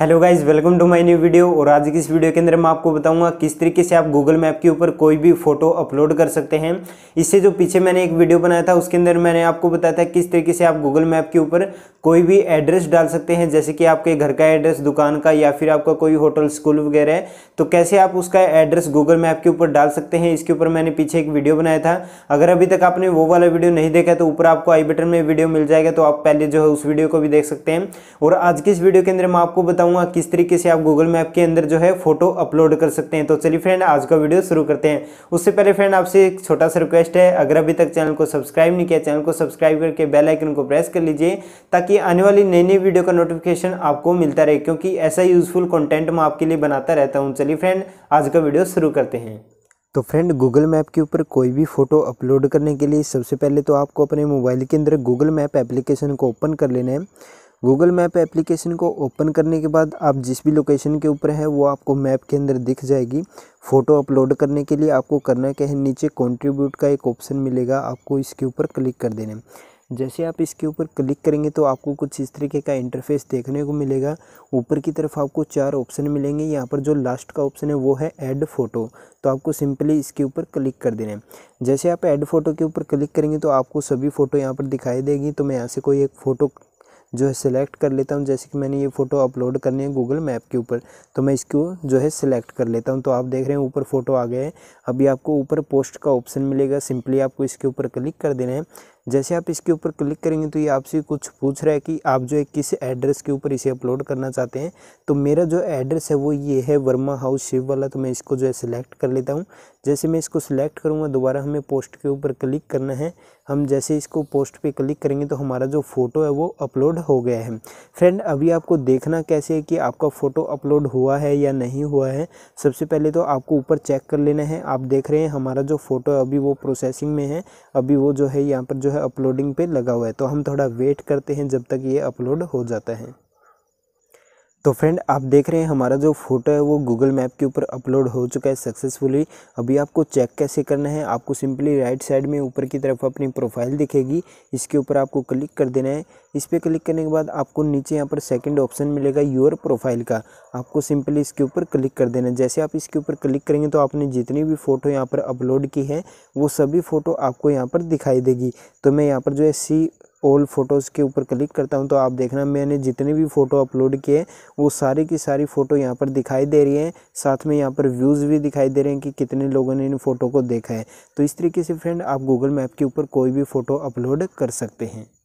hello guys welcome to my new video और आज की इस वीडियो के अंदर मैं आपको बताऊंगा किस तरीके से आप गूगल मैप के ऊपर कोई भी फोटो अपलोड कर सकते हैं इससे जो पीछे मैंने एक वीडियो बनाया था उसके अंदर मैंने आपको बताया था किस तरीके से आप गूगल मैप के ऊपर कोई भी एड्रेस डाल सकते हैं जैसे कि आपके घर का एड्रेस दुकान का या फिर आपका कोई होटल स्कूल वगैरह है तो कैसे आप उसका एड्रेस गूगल मैप के ऊपर डाल सकते हैं इसके ऊपर मैंने पीछे एक वीडियो बनाया था अगर अभी तक आपने वो वाला वीडियो नहीं देखा तो ऊपर आपको आई बटन में वीडियो मिल जाएगा तो आप पहले जो है उस वीडियो को भी देख सकते हैं और आज की इस वीडियो के अंदर मैं आपको बताऊँ बताऊंगा किस तरीके से आप गूगल मैप के अंदर जो है फोटो अपलोड कर सकते हैं तो चलिए फ्रेंड आज का वीडियो शुरू करते हैं उससे पहले फ्रेंड आपसे एक छोटा सा रिक्वेस्ट है अगर अभी तक चैनल को सब्सक्राइब नहीं किया चैनल को सब्सक्राइब करके बेल आइकन को प्रेस कर लीजिए ताकि आने वाली नई नई वीडियो का नोटिफिकेशन आपको मिलता रहे क्योंकि ऐसा यूजफुल कॉन्टेंट मैं आपके लिए बनाता रहता हूँ चलिए फ्रेंड आज का वीडियो शुरू करते हैं तो फ्रेंड गूगल मैप के ऊपर कोई भी फ़ोटो अपलोड करने के लिए सबसे पहले तो आपको अपने मोबाइल के अंदर गूगल मैप एप्लीकेशन को ओपन कर लेना है गूगल मैप एप्लीकेशन को ओपन करने के बाद आप जिस भी लोकेशन के ऊपर है वो आपको मैप के अंदर दिख जाएगी फ़ोटो अपलोड करने के लिए आपको करना क्या है नीचे कंट्रीब्यूट का एक ऑप्शन मिलेगा आपको इसके ऊपर क्लिक कर देना है जैसे आप इसके ऊपर क्लिक करेंगे तो आपको कुछ इस तरीके का इंटरफेस देखने को मिलेगा ऊपर की तरफ आपको चार ऑप्शन मिलेंगे यहाँ पर जो लास्ट का ऑप्शन है वो है ऐड फ़ोटो तो आपको सिंपली इसके ऊपर क्लिक कर देना है जैसे आप ऐड फ़ोटो के ऊपर क्लिक करेंगे तो आपको सभी फ़ोटो यहाँ पर दिखाई देगी तो मैं यहाँ से कोई एक फ़ोटो जो है सिलेक्ट कर लेता हूँ जैसे कि मैंने ये फ़ोटो अपलोड करनी है गूगल मैप के ऊपर तो मैं इसको जो है सिलेक्ट कर लेता हूँ तो आप देख रहे हैं ऊपर फ़ोटो आ गए हैं अभी आपको ऊपर पोस्ट का ऑप्शन मिलेगा सिंपली आपको इसके ऊपर क्लिक कर देना है जैसे आप इसके ऊपर क्लिक करेंगे तो ये आपसे कुछ पूछ रहा है कि आप जो है किस एड्रेस के ऊपर इसे अपलोड करना चाहते हैं तो मेरा जो एड्रेस है वो ये है वर्मा हाउस शिव वाला तो मैं इसको जो है सिलेक्ट कर लेता हूँ जैसे मैं इसको सिलेक्ट करूँगा दोबारा हमें पोस्ट के ऊपर क्लिक करना है हम जैसे इसको पोस्ट पे क्लिक करेंगे तो हमारा जो फ़ोटो है वो अपलोड हो गया है फ्रेंड अभी आपको देखना कैसे है कि आपका फ़ोटो अपलोड हुआ है या नहीं हुआ है सबसे पहले तो आपको ऊपर चेक कर लेना है आप देख रहे हैं हमारा जो फ़ोटो है अभी वो प्रोसेसिंग में है अभी वो जो है यहाँ पर जो है अपलोडिंग पे लगा हुआ है तो हम थोड़ा वेट करते हैं जब तक ये अपलोड हो जाता है तो फ्रेंड आप देख रहे हैं हमारा जो फोटो है वो गूगल मैप के ऊपर अपलोड हो चुका है सक्सेसफुली अभी आपको चेक कैसे करना है आपको सिंपली राइट साइड में ऊपर की तरफ अपनी प्रोफाइल दिखेगी इसके ऊपर आपको क्लिक कर देना है इस पर क्लिक करने के बाद आपको नीचे यहाँ पर सेकंड ऑप्शन मिलेगा योर प्रोफाइल का आपको सिंपली इसके ऊपर क्लिक कर देना है जैसे आप इसके ऊपर क्लिक करेंगे तो आपने जितनी भी फ़ोटो यहाँ पर अपलोड की है वो सभी फ़ोटो आपको यहाँ पर दिखाई देगी तो मैं यहाँ पर जो है सी ओल्ड फ़ोटोज़ के ऊपर क्लिक करता हूं तो आप देखना मैंने जितने भी फ़ोटो अपलोड किए वो सारी की सारी फ़ोटो यहां पर दिखाई दे रही हैं साथ में यहां पर व्यूज़ भी दिखाई दे रहे हैं कि कितने लोगों ने इन फ़ोटो को देखा है तो इस तरीके से फ्रेंड आप गूगल मैप के ऊपर कोई भी फ़ोटो अपलोड कर सकते हैं